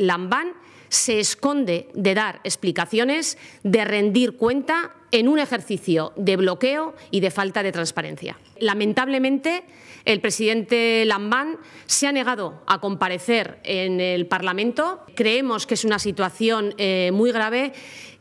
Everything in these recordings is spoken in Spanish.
Lambán se esconde de dar explicaciones, de rendir cuenta en un ejercicio de bloqueo y de falta de transparencia. Lamentablemente, el presidente Lambán se ha negado a comparecer en el Parlamento. Creemos que es una situación eh, muy grave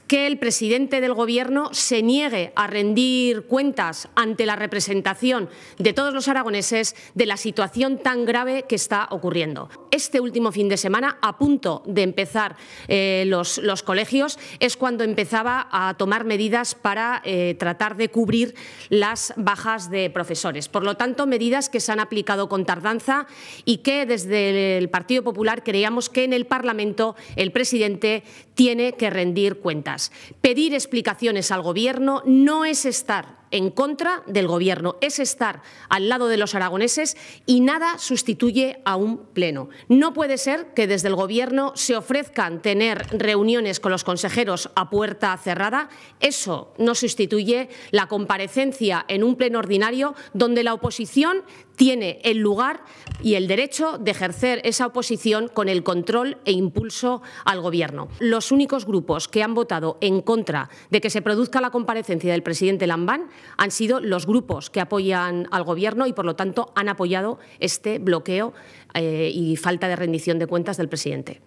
que el presidente del Gobierno se niegue a rendir cuentas ante la representación de todos los aragoneses de la situación tan grave que está ocurriendo. Este último fin de semana, a punto de empezar eh, los, los, colegios, es cuando empezaba a tomar medidas para eh, tratar de cubrir las bajas de profesores. Por lo tanto, medidas que se han aplicado con tardanza y que desde el Partido Popular creíamos que en el Parlamento el presidente tiene que rendir cuentas. Pedir explicaciones al Gobierno no es estar en contra del Gobierno, es estar al lado de los aragoneses y nada sustituye a un pleno. No puede ser que desde el Gobierno se ofrezcan tener reuniones con los consejeros a puerta cerrada. Eso no sustituye la comparecencia en un pleno ordinario donde la oposición tiene el lugar y el derecho de ejercer esa oposición con el control e impulso al Gobierno. Los únicos grupos que han votado en contra de que se produzca la comparecencia del presidente Lambán han sido los grupos que apoyan al Gobierno y, por lo tanto, han apoyado este bloqueo eh, y falta de rendición de cuentas del presidente.